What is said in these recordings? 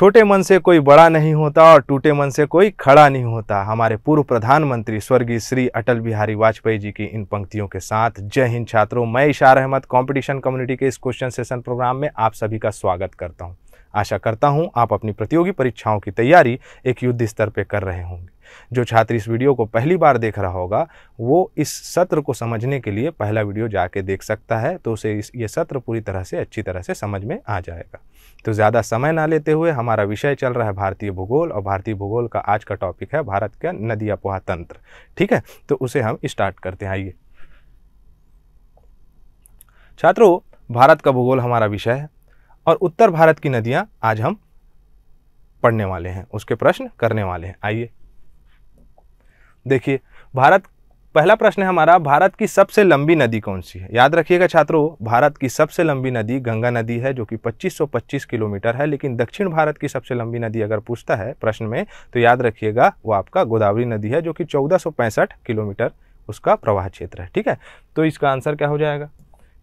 छोटे मन से कोई बड़ा नहीं होता और टूटे मन से कोई खड़ा नहीं होता हमारे पूर्व प्रधानमंत्री स्वर्गीय श्री अटल बिहारी वाजपेयी जी की इन पंक्तियों के साथ जय हिंद छात्रों मैं इशार अहमद कंपटीशन कम्युनिटी के इस क्वेश्चन सेशन प्रोग्राम में आप सभी का स्वागत करता हूं आशा करता हूं आप अपनी प्रतियोगी परीक्षाओं की तैयारी एक युद्ध स्तर पर कर रहे होंगे जो छात्र इस वीडियो को पहली बार देख रहा होगा वो इस सत्र को समझने के लिए पहला वीडियो जाके देख सकता है तो उसे इस ये सत्र पूरी तरह से अच्छी तरह से समझ में आ जाएगा तो ज़्यादा समय ना लेते हुए हमारा विषय चल रहा है भारतीय भूगोल और भारतीय भूगोल का आज का टॉपिक है भारत का नदी अपोहा तंत्र ठीक है तो उसे हम स्टार्ट करते हैं आइए छात्रों भारत का भूगोल हमारा विषय है और उत्तर भारत की नदियाँ आज हम पढ़ने वाले हैं उसके प्रश्न करने वाले हैं आइए देखिए भारत पहला प्रश्न है हमारा भारत की सबसे लंबी नदी कौन सी है याद रखिएगा छात्रों भारत की सबसे लंबी नदी गंगा नदी है जो कि 2525 किलोमीटर है लेकिन दक्षिण भारत की सबसे लंबी नदी अगर पूछता है प्रश्न में तो याद रखिएगा वो आपका गोदावरी नदी है जो कि 1465 किलोमीटर उसका प्रवाह क्षेत्र है ठीक है तो इसका आंसर क्या हो जाएगा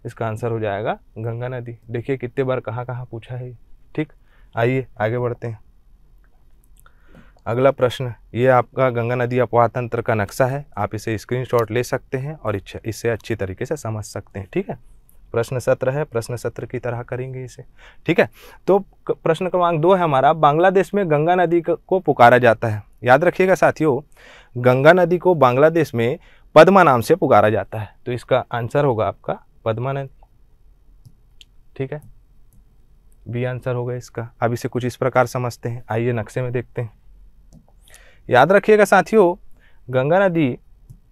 इसका आंसर हो जाएगा गंगा नदी देखिए कितने बार कहाँ कहाँ पूछा है ठीक आइए आगे बढ़ते हैं अगला प्रश्न ये आपका गंगा नदी अपवाह तंत्र का नक्शा है आप इसे स्क्रीनशॉट ले सकते हैं और इच्छा इसे अच्छी तरीके से समझ सकते हैं ठीक है प्रश्न सत्र है प्रश्न सत्र की तरह करेंगे इसे ठीक है तो प्रश्न क्रमांक दो है हमारा बांग्लादेश में गंगा नदी को पुकारा जाता है याद रखिएगा साथियों गंगा नदी को बांग्लादेश में पद्मा नाम से पुकारा जाता है तो इसका आंसर होगा आपका पद्मा नदी ठीक है बी आंसर होगा इसका अब इसे कुछ इस प्रकार समझते हैं आइए नक्शे में देखते हैं याद रखिएगा साथियों गंगा नदी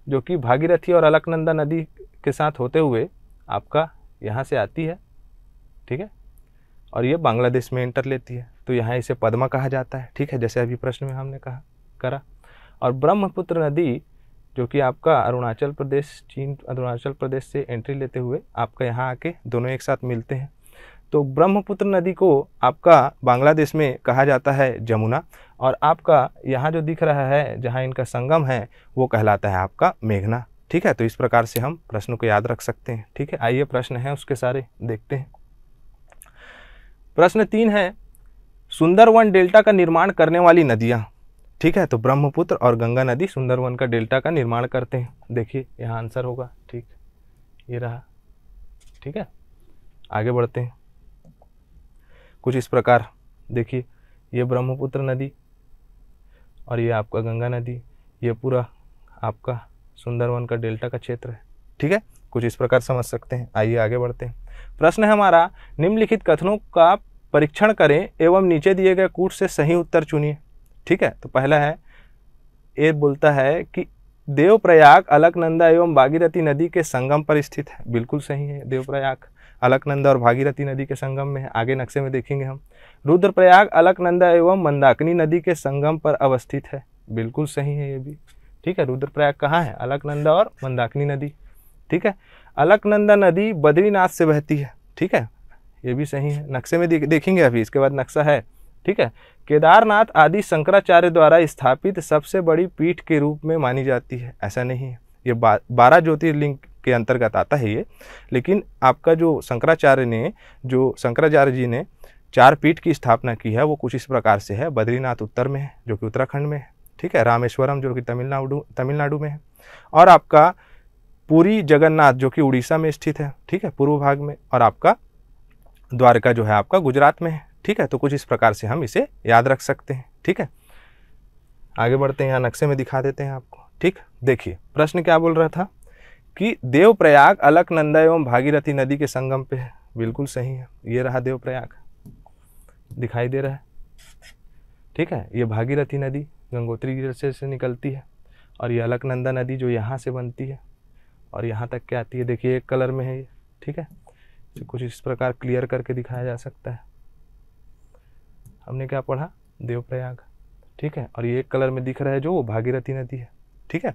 जो कि भागीरथी और अलकनंदा नदी के साथ होते हुए आपका यहाँ से आती है ठीक है और ये बांग्लादेश में इंटर लेती है तो यहाँ इसे पद्मा कहा जाता है ठीक है जैसे अभी प्रश्न में हमने कहा करा और ब्रह्मपुत्र नदी जो कि आपका अरुणाचल प्रदेश चीन अरुणाचल प्रदेश से एंट्री लेते हुए आपका यहाँ आके दोनों एक साथ मिलते हैं तो ब्रह्मपुत्र नदी को आपका बांग्लादेश में कहा जाता है जमुना और आपका यहाँ जो दिख रहा है जहाँ इनका संगम है वो कहलाता है आपका मेघना ठीक है तो इस प्रकार से हम प्रश्न को याद रख सकते हैं ठीक है आइए प्रश्न हैं उसके सारे देखते हैं प्रश्न तीन है सुंदरवन डेल्टा का निर्माण करने वाली नदियाँ ठीक है तो ब्रह्मपुत्र और गंगा नदी सुंदरवन का डेल्टा का निर्माण करते हैं देखिए यहाँ आंसर होगा ठीक ये रहा ठीक है आगे बढ़ते हैं कुछ इस प्रकार देखिए ये ब्रह्मपुत्र नदी और ये आपका गंगा नदी ये पूरा आपका सुंदरवन का डेल्टा का क्षेत्र है ठीक है कुछ इस प्रकार समझ सकते हैं आइए आगे बढ़ते हैं प्रश्न है हमारा निम्नलिखित कथनों का परीक्षण करें एवं नीचे दिए गए कूट से सही उत्तर चुनिए ठीक है तो पहला है ये बोलता है कि देवप्रयाग अलकनंदा एवं बागीरथी नदी के संगम पर स्थित है बिल्कुल सही है देवप्रयाग अलकनंदा और भागीरथी नदी के संगम में है आगे नक्शे में देखेंगे हम रुद्रप्रयाग अलकनंदा एवं मंदाकिनी नदी के संगम पर अवस्थित है बिल्कुल सही है ये भी ठीक है रुद्रप्रयाग कहाँ है अलकनंदा और मंदाकिनी नदी ठीक है अलकनंदा नदी बद्रीनाथ से बहती है ठीक है ये भी सही है नक्शे में देखेंगे अभी इसके बाद नक्शा है ठीक है केदारनाथ आदि शंकराचार्य द्वारा स्थापित सबसे बड़ी पीठ के रूप में मानी जाती है ऐसा नहीं है ये बा, बारह ज्योतिर्लिंग के अंतर्गत आता है ये लेकिन आपका जो शंकराचार्य ने जो शंकराचार्य जी ने चार पीठ की स्थापना की है वो कुछ इस प्रकार से है बद्रीनाथ उत्तर में है जो कि उत्तराखंड में है ठीक है रामेश्वरम जो कि तमिलनाडु तमिलनाडु में है और आपका पूरी जगन्नाथ जो कि उड़ीसा में स्थित है ठीक है पूर्व भाग में और आपका द्वारका जो है आपका गुजरात में है ठीक है तो कुछ इस प्रकार से हम इसे याद रख सकते हैं ठीक है आगे बढ़ते हैं यहाँ नक्शे में दिखा देते हैं आपको ठीक देखिए प्रश्न क्या बोल रहा था कि देवप्रयाग अलकनंदा एवं भागीरथी नदी के संगम पे है बिल्कुल सही है ये रहा देवप्रयाग दिखाई दे रहा है ठीक है ये भागीरथी नदी गंगोत्री गिरसे से निकलती है और ये अलकनंदा नदी जो यहाँ से बनती है और यहाँ तक क्या आती है देखिए एक कलर में है ये ठीक है तो कुछ इस प्रकार क्लियर करके दिखाया जा सकता है हमने क्या पढ़ा देवप्रयाग ठीक है और ये एक कलर में दिख रहा है जो वो भागीरथी नदी है ठीक है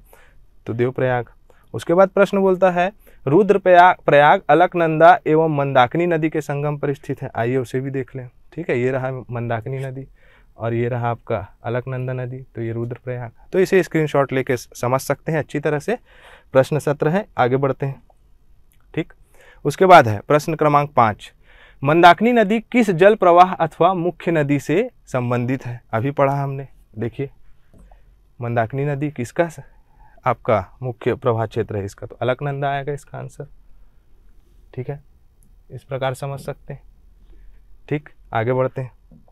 तो देवप्रयाग उसके बाद प्रश्न बोलता है रुद्र प्रयाग प्रयाग अलकनंदा एवं मंदाकिनी नदी के संगम पर स्थित है आइए उसे भी देख लें ठीक है ये रहा मंदाकिनी नदी और ये रहा आपका अलकनंदा नदी तो ये रुद्रप्रयाग तो इसे स्क्रीनशॉट लेके समझ सकते हैं अच्छी तरह से प्रश्न सत्र है आगे बढ़ते हैं ठीक उसके बाद है प्रश्न क्रमांक पाँच मंदाकिनी नदी किस जल प्रवाह अथवा मुख्य नदी से संबंधित है अभी पढ़ा हमने देखिए मंदाकिनी नदी किसका आपका मुख्य प्रभा क्षेत्र है इसका तो अलकनंदा आएगा इसका आंसर ठीक है इस प्रकार समझ सकते हैं ठीक आगे बढ़ते हैं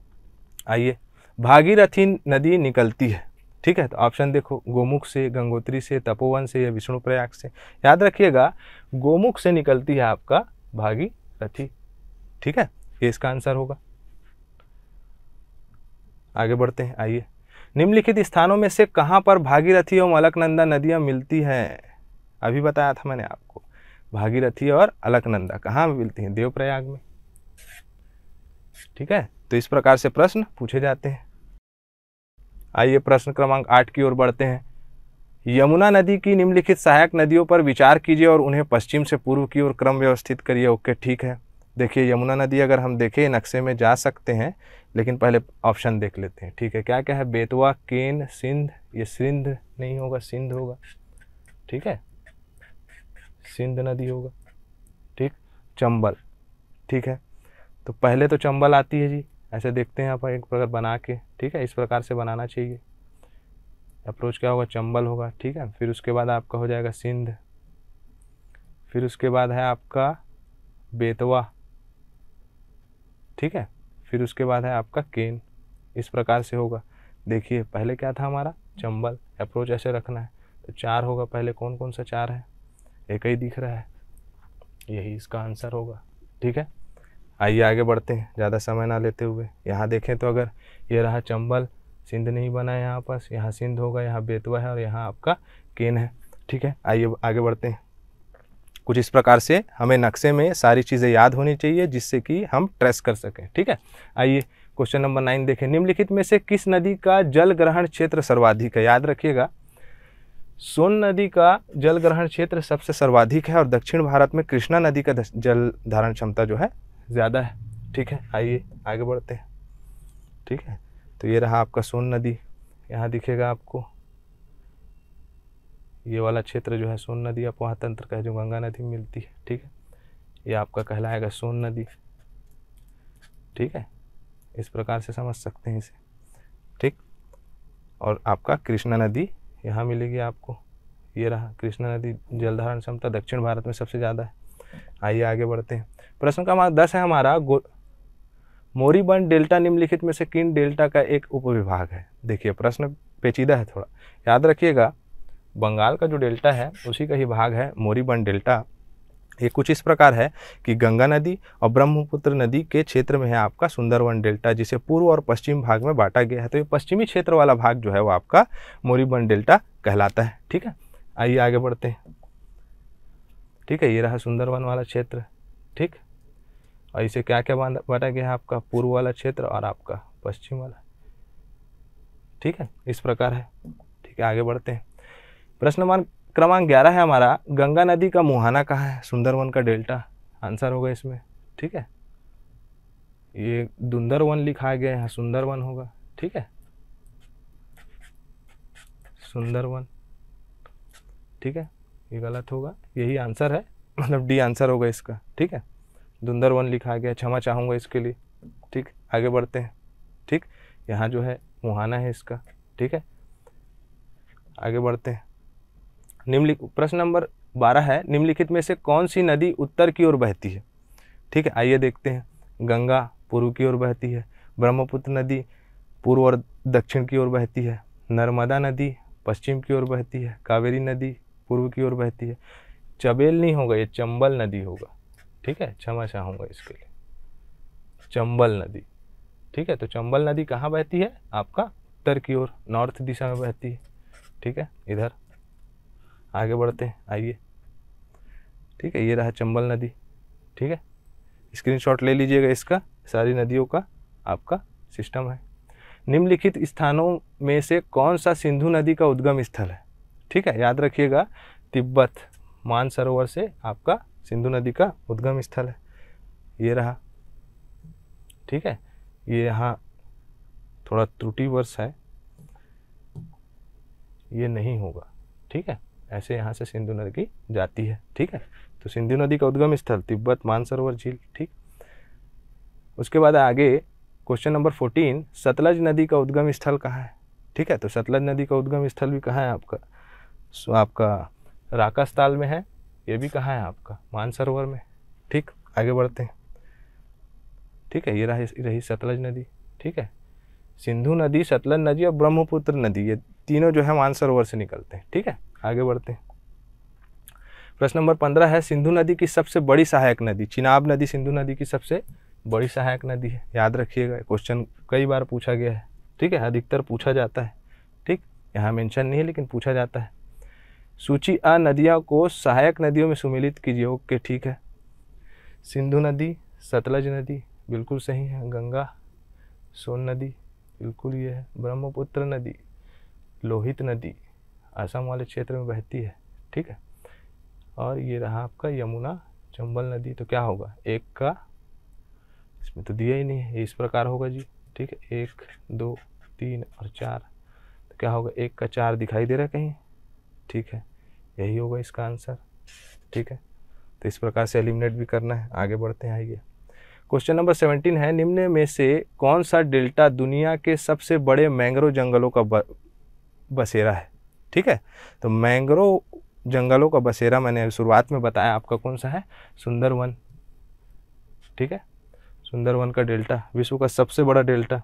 आइए भागीरथी नदी निकलती है ठीक है तो ऑप्शन देखो गोमुख से गंगोत्री से तपोवन से या विष्णु प्रयाग से याद रखिएगा गोमुख से निकलती है आपका भागीरथी ठीक है ये इसका आंसर होगा आगे बढ़ते हैं आइए निम्नलिखित स्थानों में से कहाँ पर भागीरथी और अलकनंदा नदियाँ मिलती हैं अभी बताया था मैंने आपको भागीरथी और अलकनंदा कहाँ मिलती हैं देवप्रयाग में ठीक है तो इस प्रकार से प्रश्न पूछे जाते हैं आइए प्रश्न क्रमांक आठ की ओर बढ़ते हैं यमुना नदी की निम्नलिखित सहायक नदियों पर विचार कीजिए और उन्हें पश्चिम से पूर्व की ओर क्रम व्यवस्थित करिए ओके ठीक है देखिए यमुना नदी अगर हम देखें नक्शे में जा सकते हैं लेकिन पहले ऑप्शन देख लेते हैं ठीक है क्या क्या है बेतवा केन सिंध ये सिंध नहीं होगा सिंध होगा ठीक है सिंध नदी होगा ठीक चंबल ठीक है तो पहले तो चंबल आती है जी ऐसे देखते हैं आप एक प्रकार बना के ठीक है इस प्रकार से बनाना चाहिए अप्रोच क्या होगा चंबल होगा ठीक है फिर उसके बाद आपका हो जाएगा सिंध फिर उसके बाद है आपका बेतवा ठीक है फिर उसके बाद है आपका केन इस प्रकार से होगा देखिए पहले क्या था हमारा चंबल अप्रोच ऐसे रखना है तो चार होगा पहले कौन कौन सा चार है एक ही दिख रहा है यही इसका आंसर होगा ठीक है आइए आगे बढ़ते हैं ज़्यादा समय ना लेते हुए यहाँ देखें तो अगर ये रहा चंबल सिंध नहीं बना है यहाँ पास यहाँ सिंध होगा यहाँ बेतवा है और यहाँ आपका केन है ठीक है आइए आगे बढ़ते हैं कुछ इस प्रकार से हमें नक्शे में सारी चीज़ें याद होनी चाहिए जिससे कि हम ट्रेस कर सकें ठीक है आइए क्वेश्चन नंबर नाइन देखें निम्नलिखित में से किस नदी का जल ग्रहण क्षेत्र सर्वाधिक है याद रखिएगा सोन नदी का जल ग्रहण क्षेत्र सबसे सर्वाधिक है और दक्षिण भारत में कृष्णा नदी का जल धारण क्षमता जो है ज़्यादा है ठीक है आइए आगे बढ़ते हैं ठीक है तो ये रहा आपका सोन नदी यहाँ दिखेगा आपको ये वाला क्षेत्र जो है सोन नदी आप वहाँ तंत्र का जो गंगा नदी मिलती है ठीक है ये आपका कहलाएगा सोन नदी ठीक है इस प्रकार से समझ सकते हैं इसे ठीक और आपका कृष्णा नदी यहाँ मिलेगी आपको ये रहा कृष्णा नदी जलधारण क्षमता दक्षिण भारत में सबसे ज़्यादा है आइए आगे बढ़ते हैं प्रश्न का मार्ग दस है हमारा गो मोरीबन डेल्टा निम्नलिखित में से किन डेल्टा का एक उपविभाग है देखिए प्रश्न पेचीदा है थोड़ा याद रखिएगा बंगाल का जो डेल्टा है उसी का ही भाग है मोरीबन डेल्टा ये कुछ इस प्रकार है कि गंगा नदी और ब्रह्मपुत्र नदी के क्षेत्र में है आपका सुंदरवन डेल्टा जिसे पूर्व और पश्चिम भाग में बांटा गया है तो ये पश्चिमी क्षेत्र वाला भाग जो है वो आपका मोरीबन डेल्टा कहलाता है ठीक है आइए आगे बढ़ते हैं ठीक है ये रहा सुंदरवन वाला क्षेत्र ठीक और इसे क्या क्या बांटा गया है आपका पूर्व वाला क्षेत्र और आपका पश्चिम वाला ठीक है इस प्रकार है ठीक है आगे बढ़ते हैं प्रश्न क्रमांक ग्यारह है हमारा गंगा नदी का मुहाना कहाँ है सुंदरवन का डेल्टा आंसर होगा इसमें ठीक है ये दुंदरवन लिखा गया यहाँ सुंदरवन होगा ठीक है सुंदरवन ठीक है ये गलत होगा यही आंसर है मतलब डी आंसर होगा इसका ठीक है दुंदरवन लिखा गया क्षमा चाहूँगा इसके लिए ठीक आगे बढ़ते हैं ठीक यहाँ जो है मुहाना है इसका ठीक है आगे बढ़ते हैं निम्नलिखित प्रश्न नंबर बारह है निम्नलिखित में से कौन सी नदी उत्तर की ओर बहती है ठीक है आइए देखते हैं गंगा पूर्व की ओर बहती है ब्रह्मपुत्र नदी पूर्व और दक्षिण की ओर बहती है नर्मदा नदी पश्चिम की ओर बहती है कावेरी नदी पूर्व की ओर बहती है चबेल नहीं होगा ये चंबल नदी होगा ठीक है क्षमा चाहूँगा इसके लिए चंबल नदी ठीक है तो चंबल नदी कहाँ बहती है आपका उत्तर की ओर नॉर्थ दिशा में बहती है ठीक है इधर आगे बढ़ते हैं आइए ठीक है ये रहा चंबल नदी ठीक है स्क्रीनशॉट ले लीजिएगा इसका सारी नदियों का आपका सिस्टम है निम्नलिखित स्थानों में से कौन सा सिंधु नदी का उद्गम स्थल है ठीक है याद रखिएगा तिब्बत मानसरोवर से आपका सिंधु नदी का उद्गम स्थल है ये रहा ठीक है ये यहाँ थोड़ा त्रुटिवर्ष है ये नहीं होगा ठीक है ऐसे यहाँ से सिंधु नदी जाती है ठीक है तो सिंधु नदी का उद्गम स्थल तिब्बत मानसरोवर झील ठीक उसके बाद आगे क्वेश्चन नंबर फोर्टीन सतलज नदी का उद्गम स्थल कहाँ है ठीक है तो सतलज नदी का उद्गम स्थल भी कहाँ है आपका सो आपका राकस में है ये भी कहाँ है आपका मानसरोवर में ठीक आगे बढ़ते हैं ठीक है ये रही रही सतलज नदी ठीक है सिंधु नदी सतलज नदी और ब्रह्मपुत्र नदी ये तीनों जो है मानसरोवर से निकलते हैं ठीक है आगे बढ़ते हैं प्रश्न नंबर पंद्रह है सिंधु नदी की सबसे बड़ी सहायक नदी चिनाब नदी सिंधु नदी की सबसे बड़ी सहायक नदी है याद रखिएगा क्वेश्चन कई बार पूछा गया है ठीक है अधिकतर पूछा जाता है ठीक यहाँ मेंशन नहीं है लेकिन पूछा जाता है सूची आ नदियों को सहायक नदियों में सुमिलित कीजिए ओके ठीक है सिंधु नदी सतलज नदी बिल्कुल सही है गंगा सोन नदी बिल्कुल ये है ब्रह्मपुत्र नदी लोहित नदी असम वाले क्षेत्र में बहती है ठीक है और ये रहा आपका यमुना चंबल नदी तो क्या होगा एक का इसमें तो दिया ही नहीं है इस प्रकार होगा जी ठीक है एक दो तीन और चार तो क्या होगा एक का चार दिखाई दे रहा कहीं ठीक है यही होगा इसका आंसर ठीक है तो इस प्रकार से एलिमिनेट भी करना है आगे बढ़ते हैं आइए क्वेश्चन नंबर सेवनटीन है निम्न में से कौन सा डेल्टा दुनिया के सबसे बड़े मैंग्रोव जंगलों का बसेरा है ठीक है तो मैंग्रोव जंगलों का बसेरा मैंने शुरुआत में बताया आपका कौन सा है सुंदरवन ठीक है सुंदरवन का डेल्टा विश्व का सबसे बड़ा डेल्टा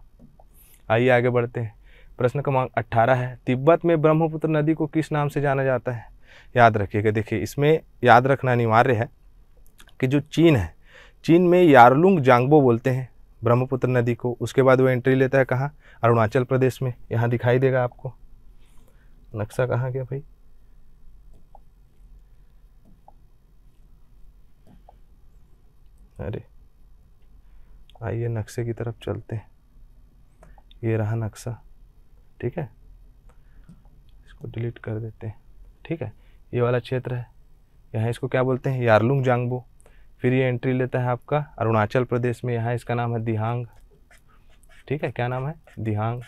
आइए आगे बढ़ते हैं प्रश्न क्रमांक अट्ठारह है तिब्बत में ब्रह्मपुत्र नदी को किस नाम से जाना जाता है याद रखिएगा देखिए इसमें याद रखना अनिवार्य है कि जो चीन है चीन में यारलुंग जांगबो बोलते हैं ब्रह्मपुत्र नदी को उसके बाद वो एंट्री लेता है कहाँ अरुणाचल प्रदेश में यहाँ दिखाई देगा आपको नक्शा कहाँ गया भाई अरे आइए नक्शे की तरफ चलते हैं ये रहा नक्शा ठीक है इसको डिलीट कर देते हैं ठीक है ये वाला क्षेत्र है यहाँ इसको क्या बोलते हैं यारलुंग जांगबो फिर ये एंट्री लेता है आपका अरुणाचल प्रदेश में यहाँ इसका नाम है दिहांग ठीक है क्या नाम है दिहांग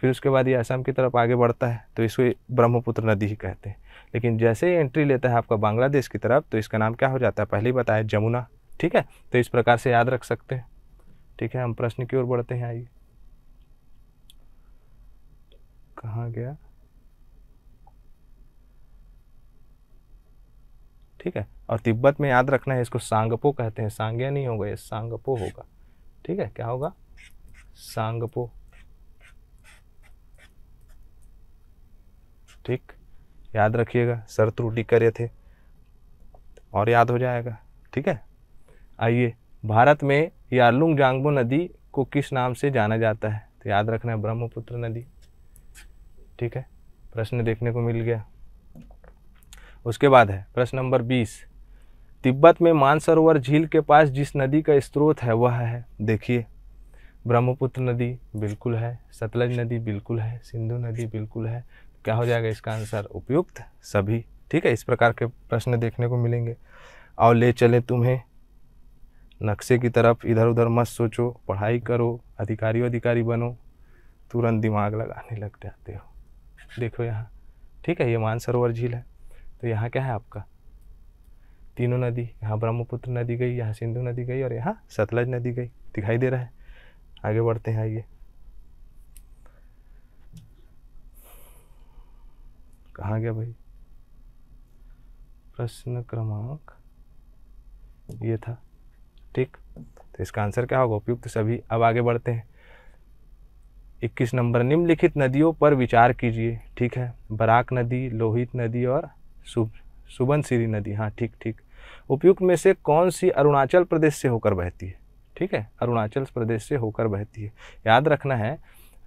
फिर उसके बाद ये असम की तरफ आगे बढ़ता है तो इसको ब्रह्मपुत्र नदी ही कहते हैं लेकिन जैसे ही एंट्री लेता है आपका बांग्लादेश की तरफ तो इसका नाम क्या हो जाता है पहले ही बताया जमुना ठीक है तो इस प्रकार से याद रख सकते हैं ठीक है हम प्रश्न की ओर बढ़ते हैं आइए कहाँ गया ठीक है और तिब्बत में याद रखना है इसको सांगपो कहते हैं सांग्या नहीं होगा ये सांगपो होगा ठीक है क्या होगा सांगपो ठीक याद रखिएगा सर त्रुटि करे थे और याद हो जाएगा ठीक है आइए भारत में यार्लुंग जांगबो नदी को किस नाम से जाना जाता है तो याद रखना है ब्रह्मपुत्र नदी ठीक है प्रश्न देखने को मिल गया उसके बाद है प्रश्न नंबर बीस तिब्बत में मानसरोवर झील के पास जिस नदी का स्रोत है वह है देखिए ब्रह्मपुत्र नदी बिल्कुल है सतलज नदी बिल्कुल है सिंधु नदी बिल्कुल है क्या हो जाएगा इसका आंसर उपयुक्त सभी ठीक है इस प्रकार के प्रश्न देखने को मिलेंगे और ले चले तुम्हें नक्शे की तरफ इधर उधर मत सोचो पढ़ाई करो अधिकारी अधिकारी बनो तुरंत दिमाग लगाने लग जाते हो देखो यहाँ ठीक है ये मानसरोवर झील है तो यहाँ क्या है आपका तीनों नदी यहाँ ब्रह्मपुत्र नदी गई यहाँ सिंधु नदी गई और यहाँ सतलज नदी गई दिखाई दे रहा है आगे बढ़ते हैं आइए कहाँ गया भाई प्रश्न क्रमांक ये था ठीक तो इसका आंसर क्या होगा उपयुक्त सभी अब आगे बढ़ते हैं 21 नंबर निम्नलिखित नदियों पर विचार कीजिए ठीक है बराक नदी लोहित नदी और सुब सुबनसिरी नदी हाँ ठीक ठीक उपयुक्त में से कौन सी अरुणाचल प्रदेश से होकर बहती है ठीक है अरुणाचल प्रदेश से होकर बहती है याद रखना है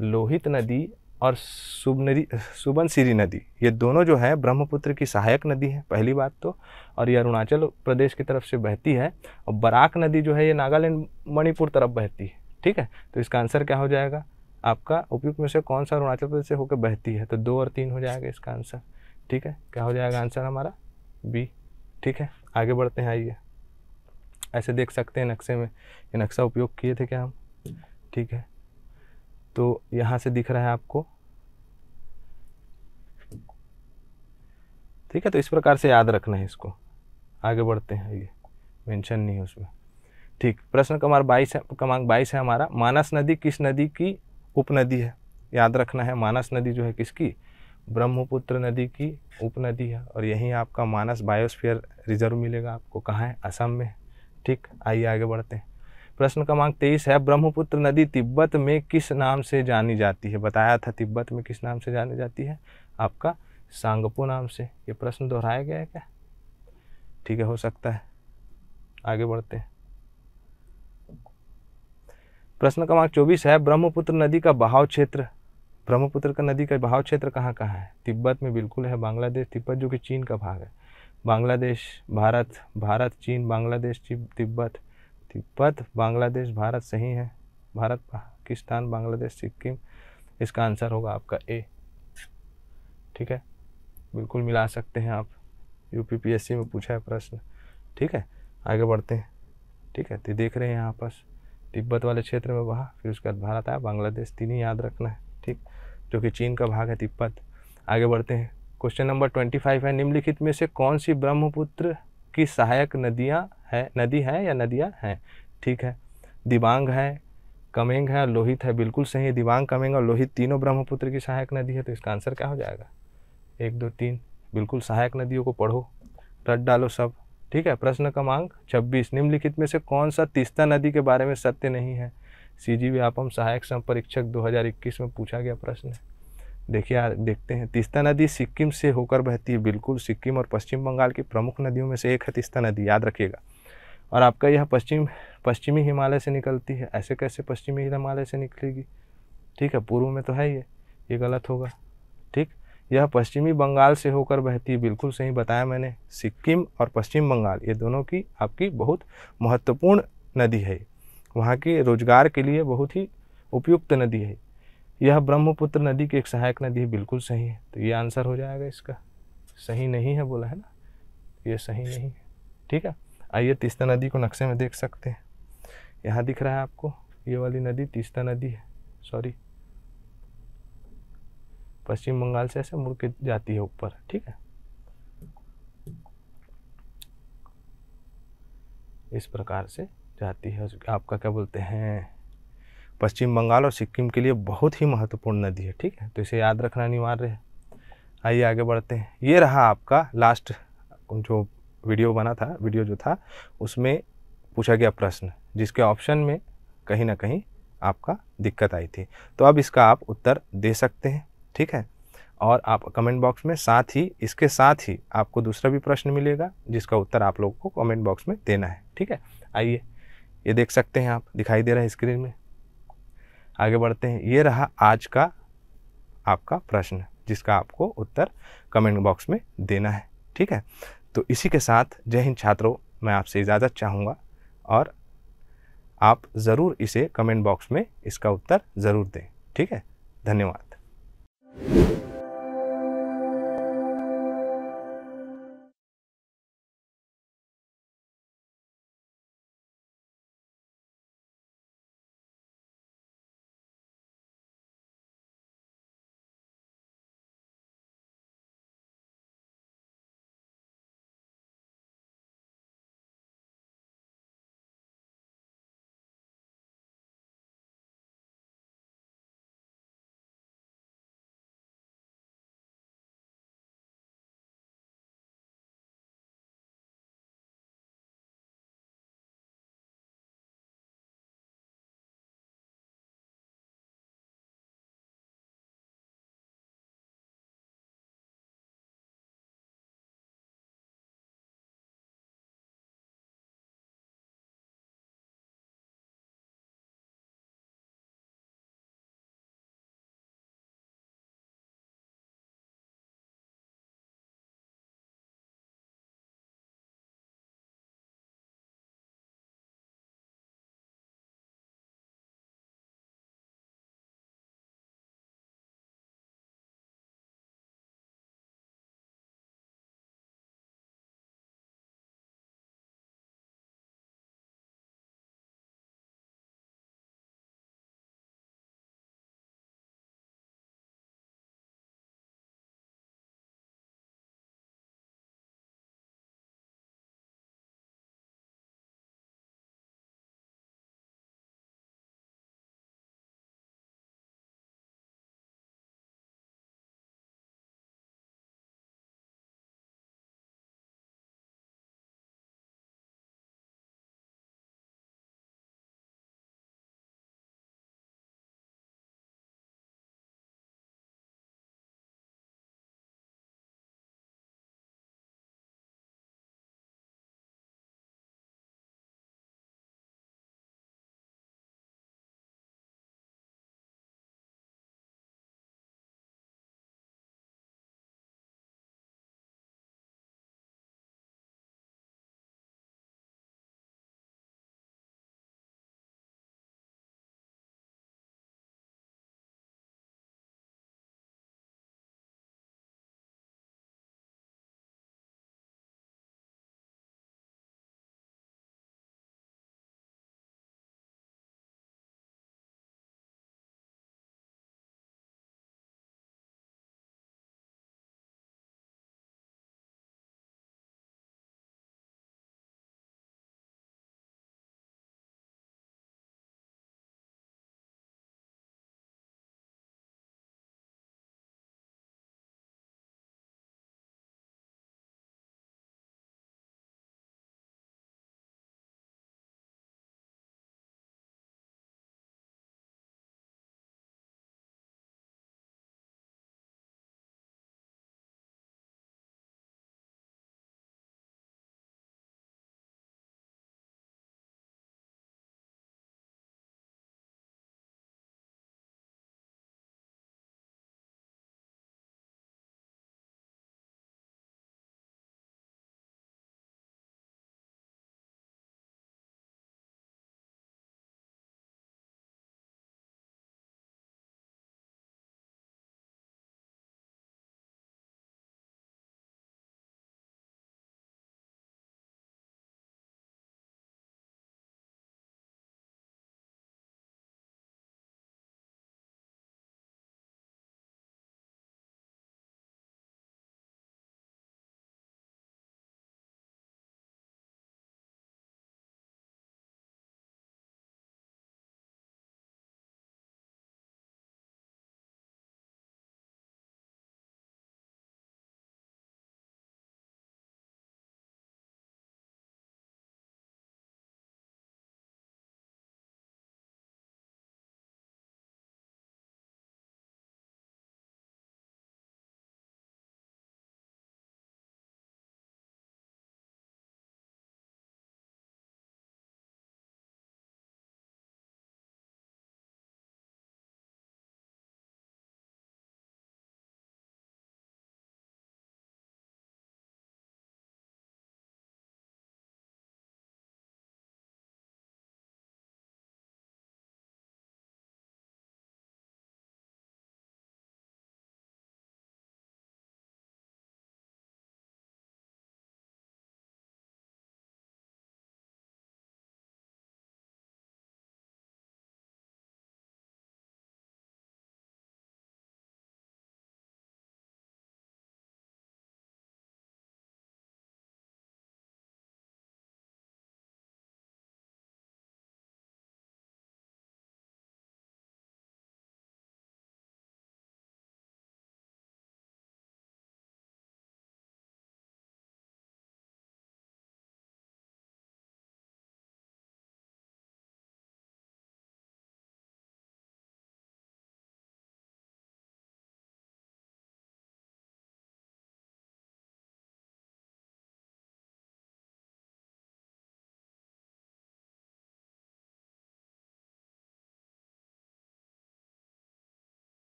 लोहित नदी और सुबनरी सुबनसिरी नदी ये दोनों जो है ब्रह्मपुत्र की सहायक नदी है पहली बात तो और ये अरुणाचल प्रदेश की तरफ से बहती है और बराक नदी जो है ये नागालैंड मणिपुर तरफ बहती है ठीक है तो इसका आंसर क्या हो जाएगा आपका उपयुक्त में से कौन सा अरुणाचल प्रदेश से होकर बहती है तो दो और तीन हो जाएगा इसका आंसर ठीक है क्या हो जाएगा आंसर हमारा बी ठीक है आगे बढ़ते हैं आइए ऐसे देख सकते हैं नक्शे में ये नक्शा उपयोग किए थे क्या हम ठीक है तो यहाँ से दिख रहा है आपको ठीक है तो इस प्रकार से याद रखना है इसको आगे बढ़ते हैं ये मेंशन नहीं है उसमें ठीक प्रश्न क्रमांक बाईस है क्रमांक बाईस है हमारा मानस नदी किस नदी की उपनदी है याद रखना है मानस नदी जो है किसकी ब्रह्मपुत्र नदी की उपनदी है और यहीं आपका मानस बायोस्फीयर रिजर्व मिलेगा आपको कहाँ है असम में ठीक आइए आगे बढ़ते हैं प्रश्न क्रमांक तेईस है ब्रह्मपुत्र नदी तिब्बत में किस नाम से जानी जाती है बताया था तिब्बत में किस नाम से जानी जाती है आपका सांगपो नाम से ये प्रश्न दोहराया गया है क्या ठीक है हो सकता है आगे बढ़ते हैं प्रश्न क्रमांक चौबीस है ब्रह्मपुत्र नदी का बहाव क्षेत्र ब्रह्मपुत्र का नदी का बहाव क्षेत्र कहाँ कहाँ है तिब्बत में बिल्कुल है बांग्लादेश तिब्बत जो कि चीन का भाग है बांग्लादेश भारत भारत चीन बांग्लादेश तिब्बत तिब्बत बांग्लादेश भारत सही है भारत पाकिस्तान बांग्लादेश सिक्किम इसका आंसर होगा आपका ए ठीक है बिल्कुल मिला सकते हैं आप यू में पूछा है प्रश्न ठीक है आगे बढ़ते हैं ठीक है तो देख रहे हैं यहाँ पास तिब्बत वाले क्षेत्र में वहाँ फिर उसके बाद भारत आया बांग्लादेश तीन ही याद रखना है ठीक जो कि चीन का भाग है तिब्बत आगे बढ़ते हैं क्वेश्चन नंबर ट्वेंटी फाइव है निम्नलिखित में से कौन सी ब्रह्मपुत्र की सहायक नदियाँ है नदी है या नदियाँ हैं ठीक है दिबांग है कमेंग है और लोहित है बिल्कुल सही दिबांग कमेंग और लोहित तीनों ब्रह्मपुत्र की सहायक नदी है तो इसका आंसर क्या हो जाएगा एक दो तीन बिल्कुल सहायक नदियों को पढ़ो रट डालो सब ठीक है प्रश्न क्रमांक छब्बीस निम्नलिखित में से कौन सा तीस्ता नदी के बारे में सत्य नहीं है सी जी व्यापम सहायक संपरीक्षक 2021 में पूछा गया प्रश्न है देखिए देखते हैं तीस्ता नदी सिक्किम से होकर बहती है बिल्कुल सिक्किम और पश्चिम बंगाल की प्रमुख नदियों में से एक है तीस्ता नदी याद रखिएगा और आपका यह पश्चिम पश्चिमी हिमालय से निकलती है ऐसे कैसे पश्चिमी हिमालय से निकलेगी ठीक है पूर्व में तो है ये ये गलत होगा ठीक यह पश्चिमी बंगाल से होकर बहती है बिल्कुल सही बताया मैंने सिक्किम और पश्चिम बंगाल ये दोनों की आपकी बहुत महत्वपूर्ण नदी है वहाँ के रोजगार के लिए बहुत ही उपयुक्त नदी है यह ब्रह्मपुत्र नदी की एक सहायक नदी है बिल्कुल सही है तो ये आंसर हो जाएगा इसका सही नहीं है बोला है ना ये सही नहीं है ठीक है आइए तीस्ता नदी को नक्शे में देख सकते हैं यहाँ दिख रहा है आपको ये वाली नदी तीस्ता नदी है सॉरी पश्चिम बंगाल से ऐसे मुड़ के जाती है ऊपर ठीक है इस प्रकार से जाती है आपका क्या बोलते हैं पश्चिम बंगाल और सिक्किम के लिए बहुत ही महत्वपूर्ण नदी है ठीक है तो इसे याद रखना अनिवार्य है आइए आगे बढ़ते हैं ये रहा आपका लास्ट जो वीडियो बना था वीडियो जो था उसमें पूछा गया प्रश्न जिसके ऑप्शन में कहीं ना कहीं आपका दिक्कत आई थी तो अब इसका आप उत्तर दे सकते हैं ठीक है और आप कमेंट बॉक्स में साथ ही इसके साथ ही आपको दूसरा भी प्रश्न मिलेगा जिसका उत्तर आप लोगों को कमेंट बॉक्स में देना है ठीक है आइए ये देख सकते हैं आप दिखाई दे रहा है स्क्रीन में आगे बढ़ते हैं ये रहा आज का आपका प्रश्न जिसका आपको उत्तर कमेंट बॉक्स में देना है ठीक है तो इसी के साथ जय हिंद छात्रों मैं आपसे इजाज़त चाहूँगा और आप ज़रूर इसे कमेंट बॉक्स में इसका उत्तर ज़रूर दें ठीक है धन्यवाद